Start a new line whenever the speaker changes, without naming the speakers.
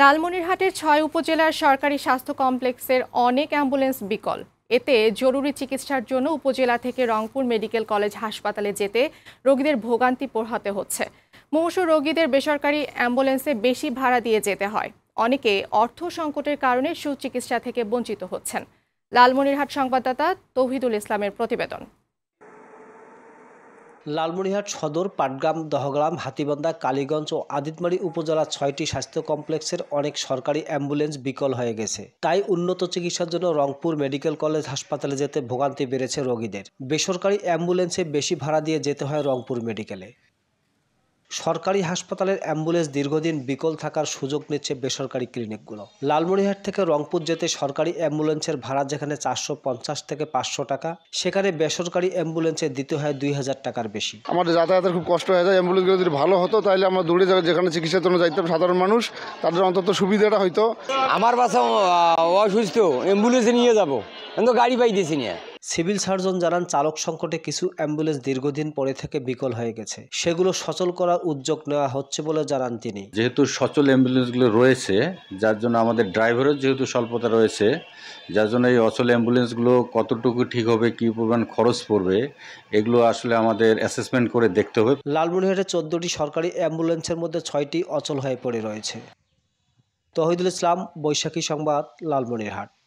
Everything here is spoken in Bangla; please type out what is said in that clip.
লালমনিরহাটের ছয় উপজেলার সরকারি স্বাস্থ্য কমপ্লেক্সের অনেক অ্যাম্বুলেন্স বিকল এতে জরুরি চিকিৎসার জন্য উপজেলা থেকে রংপুর মেডিকেল কলেজ হাসপাতালে যেতে রোগীদের ভোগান্তি পোহাতে হচ্ছে মুমূর্ষ রোগীদের বেসরকারি অ্যাম্বুলেন্সে বেশি ভাড়া দিয়ে যেতে হয় অনেকে অর্থ সংকটের কারণে সুচিকিৎসা থেকে বঞ্চিত হচ্ছেন লালমনিরহাট সংবাদদাতা তৌহিদুল ইসলামের প্রতিবেদন
লালমনিহাট সদর পাটগ্রাম দহগ্রাম হাতিবান্ধা কালীগঞ্জ ও আদিতমারি উপজেলার ছয়টি স্বাস্থ্য কমপ্লেক্সের অনেক সরকারি অ্যাম্বুলেন্স বিকল হয়ে গেছে তাই উন্নত চিকিৎসার জন্য রংপুর মেডিকেল কলেজ হাসপাতালে যেতে ভোগান্তি বেড়েছে রোগীদের বেসরকারি অ্যাম্বুলেন্সে বেশি ভাড়া দিয়ে যেতে হয় রংপুর মেডিকেলে সরকারি হাসপাতালের অ্যাম্বুলেন্স দীর্ঘদিন বিকল থাকার সুযোগ নিচ্ছে বেসরকারি ক্লিনিকগুলো লালমনিহাট থেকে রংপুর যেতে সরকারি অ্যাম্বুলেন্সের ভাড়া যেখানে চারশো পঞ্চাশ থেকে পাঁচশো টাকা সেখানে বেসরকারি অ্যাম্বুলেন্সে দিতে হয় হ্যাঁ দুই হাজার টাকার বেশি
আমাদের যাতায়াতের খুব কষ্ট হয়ে যায় অ্যাম্বুলেন্সগুলো যদি ভালো হতো তাহলে আমরা দূরে যেখানে চিকিৎসার জন্য যাইতাম সাধারণ মানুষ তাদের অন্তত সুবিধাটা হয়তো আমার বাসা অসুস্থ অ্যাম্বুলেন্সে নিয়ে যাবো
কিন্তু গাড়ি পাইতেছি না সিভিল সার্জন জানান চালক সংকটে কিছু অ্যাম্বুলেন্স দীর্ঘদিন পরে থেকে বিকল হয়ে গেছে সেগুলো সচল করার উদ্যোগ নেওয়া হচ্ছে বলে জানান তিনি
যেহেতু সচল অ্যাম্বুলেন্সগুলো রয়েছে যার জন্য আমাদের ড্রাইভারের যেহেতু স্বল্পতা রয়েছে যার জন্য এই অচল অ্যাম্বুলেন্সগুলো কতটুকু ঠিক হবে কী পরিমাণ খরচ পড়বে এগুলো আসলে আমাদের অ্যাসেসমেন্ট করে দেখতে হবে
লালমনিহাটে চোদ্দটি সরকারি অ্যাম্বুলেন্সের মধ্যে ছয়টি অচল হয়ে পড়ে রয়েছে তহিদুল ইসলাম বৈশাখী সংবাদ লালমনিরহাট